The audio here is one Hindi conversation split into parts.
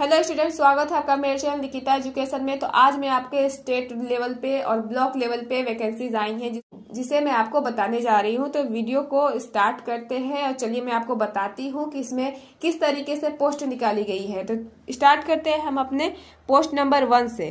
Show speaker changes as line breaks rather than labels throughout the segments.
हेलो स्टूडेंट स्वागत है आपका मेरे चैनल निकिता एजुकेशन में तो आज मैं आपके स्टेट लेवल पे और ब्लॉक लेवल पे वैकेंसीज आई हैं जिसे मैं आपको बताने जा रही हूं तो वीडियो को स्टार्ट करते हैं और चलिए मैं आपको बताती हूं कि इसमें किस तरीके से पोस्ट निकाली गई है तो स्टार्ट करते हैं हम अपने पोस्ट नंबर वन से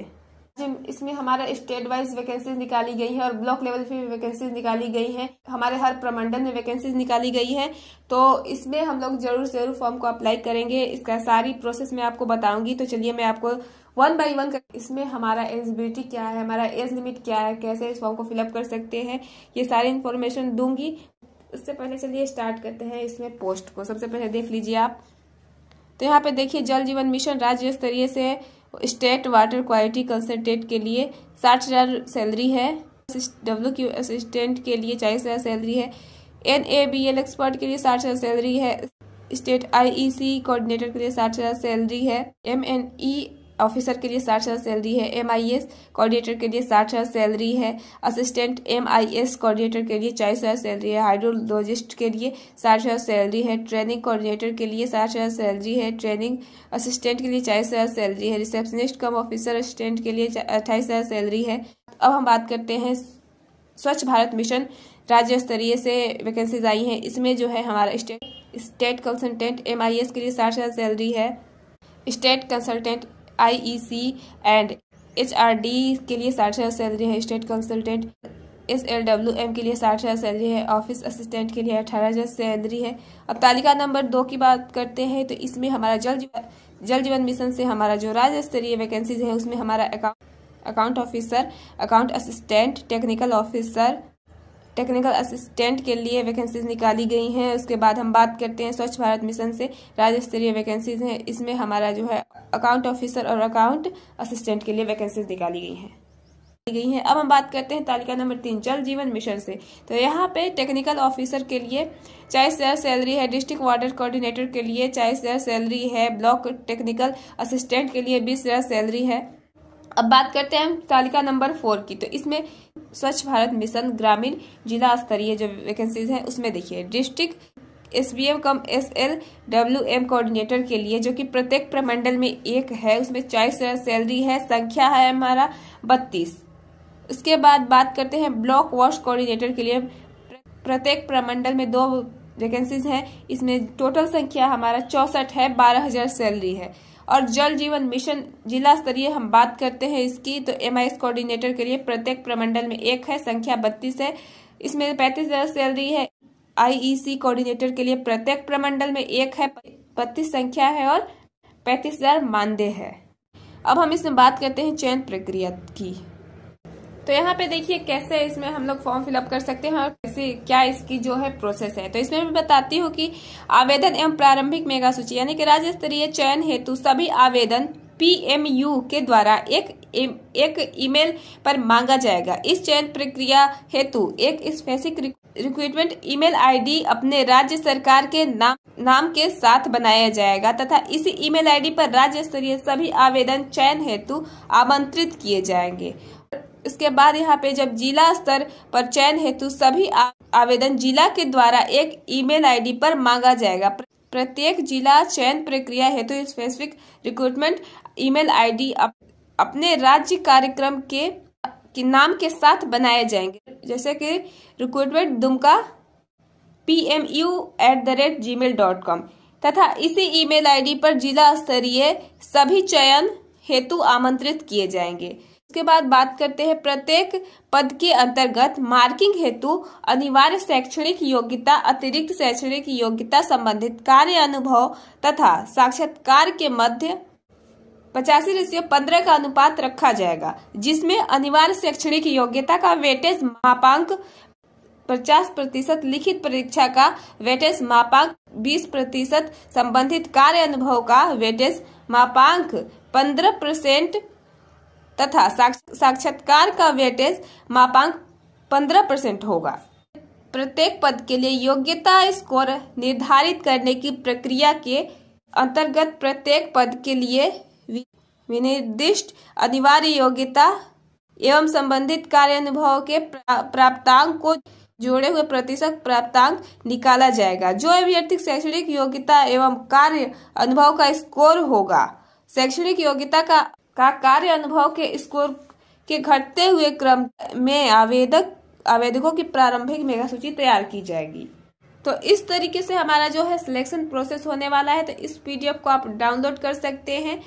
इसमें हमारा स्टेट वाइज वैकेंसीज निकाली गई है और ब्लॉक लेवल पे भी वैकेंसीज निकाली गई है हमारे हर प्रमंडल में वैकेंसीज निकाली गई है तो इसमें हम लोग जरूर जरूर फॉर्म को अप्लाई करेंगे इसका सारी प्रोसेस मैं आपको बताऊंगी तो चलिए मैं आपको वन बाई वन इसमें हमारा एलिजिबिलिटी क्या है हमारा एज लिमिट क्या है कैसे इस फॉर्म को फिलअप कर सकते हैं ये सारी इन्फॉर्मेशन दूंगी उससे पहले चलिए स्टार्ट करते हैं इसमें पोस्ट को सबसे पहले देख लीजिए आप तो यहाँ पे देखिए जल जीवन मिशन राज्य स्तरीय से स्टेट वाटर क्वालिटी कंसनट्रेट के लिए साठ हज़ार सैलरी है डब्ल्यू क्यू असिस्टेंट के लिए चालीस हज़ार सैलरी है N A B L expert के लिए साठ हज़ार सैलरी है स्टेट आई ई सी कोऑर्डिनेटर के लिए साठ हज़ार सैलरी है एम एन ई ऑफिसर के लिए साठ हज़ार सैलरी है एम आई एस कोऑर्डिनेटर के लिए साठ हज़ार सैलरी है assistant M I S coordinator के लिए चालीस हज़ार सैलरी है हाइड्रोलॉजिस्ट के लिए साठ हज़ार सैलरी है ट्रेनिंग कोऑर्डिनेटर के लिए साठ हज़ार सैलरी है ट्रेनिंग असिस्टेंट के लिए चालीस हज़ार सैलरी है रिसेप्शनिस्ट कम ऑफिसर असिस्टेंट के लिए अट्ठाईस हज़ार सैलरी है अब हम बात करते हैं स्वच्छ भारत मिशन राज्य स्तरीय से वैकेंसीज आई हैं इसमें जो है हमारा state state consultant M I S के लिए साठ हज़ार सैलरी है state consultant I and H के लिए साठ हज़ार सैलरी है state consultant S L W M के लिए साठ हज़ार सैलरी है ऑफिस असिस्टेंट के लिए अठारह हज़ार सैलरी है अब तालिका नंबर दो की बात करते हैं तो इसमें हमारा जल जीवन जल जीवन मिशन से हमारा जो राज्य स्तरीय वैकेंसीज है उसमें हमारा account account officer account assistant technical officer technical assistant के लिए वैकेंसीज निकाली गई हैं उसके बाद हम बात करते हैं स्वच्छ भारत मिशन से राज्य स्तरीय वैकेंसीज हैं इसमें हमारा जो है अकाउंट ऑफिसर और अकाउंट असिस्टेंट के लिए वैकेंसीज निकाली गई हैं गई है अब हम बात करते हैं तालिका नंबर तीन जल जीवन मिशन से तो यहाँ पे टेक्निकल ऑफिसर के लिए चालीस हज़ार सैलरी है डिस्ट्रिक्ट वाटर कोऑर्डिनेटर के लिए चालीस हज़ार सैलरी है ब्लॉक टेक्निकल असिस्टेंट के लिए बीस हज़ार सैलरी है अब बात करते हैं तालिका नंबर फोर की तो इसमें स्वच्छ भारत मिशन ग्रामीण जिला स्तरीय जो वैकेंसीज है उसमें देखिए district S B M cum S L W M coordinator के लिए जो कि प्रत्येक प्रमंडल में एक है उसमें हजार सैलरी है संख्या है हमारा बत्तीस उसके बाद बात करते हैं ब्लॉक वॉश कोऑर्डिनेटर के लिए प्रत्येक प्रमंडल में दो वैकेंसीज हैं इसमें टोटल संख्या हमारा चौसठ है बारह हजार सैलरी है और जल जीवन मिशन जिला स्तरीय हम बात करते हैं इसकी तो एम कोऑर्डिनेटर के लिए प्रत्येक प्रमंडल में एक है संख्या बत्तीस है इसमें पैंतीस हजार सैलरी है आईईसी कोऑर्डिनेटर e के लिए प्रत्येक प्रमंडल में एक है बत्तीस संख्या है और पैंतीस हजार मानदेय है अब हम इसमें बात करते हैं चयन प्रक्रिया की तो यहाँ पे देखिए कैसे इसमें हम लोग फॉर्म फिलअप कर सकते हैं और कैसे क्या इसकी जो है प्रोसेस है तो इसमें मैं बताती हूँ कि आवेदन एवं प्रारंभिक मेगा सूची यानी कि राज्य स्तरीय चयन हेतु सभी आवेदन पीएमयू के द्वारा एक e, एक ईमेल पर मांगा जाएगा इस चयन प्रक्रिया हेतु एक स्पेसिक रिक्रूटमेंट ईमेल आईडी अपने राज्य सरकार के नाम नाम के साथ बनाया जाएगा तथा इसी ईमेल आईडी पर राज्य स्तरीय सभी आवेदन चयन हेतु आमंत्रित किए जाएंगे इसके बाद यहाँ पे जब जिला स्तर पर चयन हेतु सभी आवेदन जिला के द्वारा एक ईमेल आईडी पर मांगा जाएगा प्रत्येक जिला चयन प्रक्रिया हेतु स्पेसिफिक रिक्रूटमेंट ईमेल आईडी अपने राज्य कार्यक्रम के के नाम के साथ बनाए जाएंगे जैसे कि recruitment Dumka P M U at the rate gmail dot com तथा इसी ईमेल आईडी पर जिला स्तरीय सभी चयन हेतु आमंत्रित किए जाएंगे उसके बाद बात करते हैं प्रत्येक पद के अंतर्गत मार्किंग हेतु अनिवार्य शैक्षणिक योग्यता अतिरिक्त शैक्षणिक योग्यता संबंधित कार्य अनुभव तथा साक्षात्कार के मध्य पचासी रेशियो पंद्रह का अनुपात रखा जाएगा जिसमें अनिवार्य शैक्षणिक योग्यता का वेटेज मापांक पचास प्रतिशत लिखित परीक्षा का वेटेज मापांक बीस प्रतिशत संबंधित कार्य अनुभव का वेटेज मापांक पंद्रह परसेंट तथा साक्षात्कार का वेटेज मापांक पंद्रह परसेंट होगा प्रत्येक पद के लिए योग्यता स्कोर निर्धारित करने की प्रक्रिया के अंतर्गत प्रत्येक पद के लिए विनिर्दिष्ट अनिवार्य योग्यता एवं संबंधित कार्य अनुभव के प्राप्तांक को जोड़े हुए प्रतिशत प्राप्तांक निकाला जाएगा जो अभ्यर्थी शैक्षणिक योग्यता एवं कार्य अनुभव का स्कोर होगा शैक्षणिक योग्यता का, का कार्य अनुभव के स्कोर के घटते हुए क्रम में आवेदक आवेदकों की प्रारंभिक मेगा सूची तैयार की जाएगी तो इस तरीके से हमारा जो है सिलेक्शन प्रोसेस होने वाला है तो इस पीडीएफ को आप डाउनलोड कर सकते हैं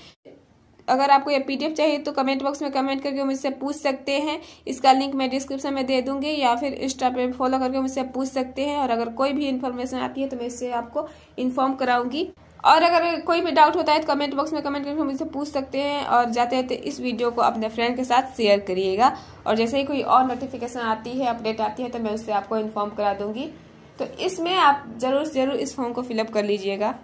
अगर आपको यह पीडीएफ चाहिए तो कमेंट बॉक्स में कमेंट करके मुझसे पूछ सकते हैं इसका लिंक मैं डिस्क्रिप्शन में दे दूंगी या फिर इंस्टा पे फॉलो करके मुझसे पूछ सकते हैं और अगर कोई भी इन्फॉर्मेशन आती है तो मैं इससे आपको इन्फॉर्म कराऊंगी और अगर कोई भी डाउट होता है तो कमेंट बॉक्स में कमेंट करके मुझसे पूछ सकते हैं और जाते जाते इस वीडियो को अपने फ्रेंड के साथ शेयर करिएगा और जैसे ही कोई और नोटिफिकेशन आती है अपडेट आती है तो मैं उससे आपको इन्फॉर्म करा दूंगी तो इसमें आप ज़रूर ज़रूर इस फॉर्म को फिलअप कर लीजिएगा